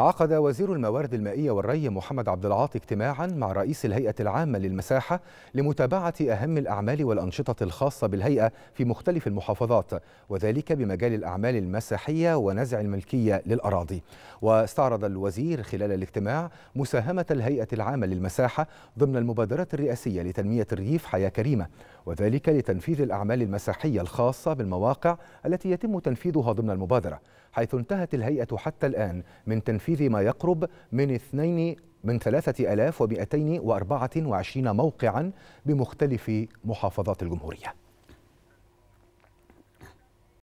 عقد وزير الموارد المائية والري محمد عبد العاطي اجتماعا مع رئيس الهيئة العامة للمساحة لمتابعة أهم الأعمال والأنشطة الخاصة بالهيئة في مختلف المحافظات وذلك بمجال الأعمال المساحية ونزع الملكية للأراضي واستعرض الوزير خلال الاجتماع مساهمة الهيئة العامة للمساحة ضمن المبادرة الرئاسية لتنمية الريف حياة كريمة وذلك لتنفيذ الأعمال المساحية الخاصة بالمواقع التي يتم تنفيذها ضمن المبادرة حيث انتهت الهيئة حتى الآن من تنفيذ ما يقرب من اثنين من 3224 موقعا بمختلف محافظات الجمهورية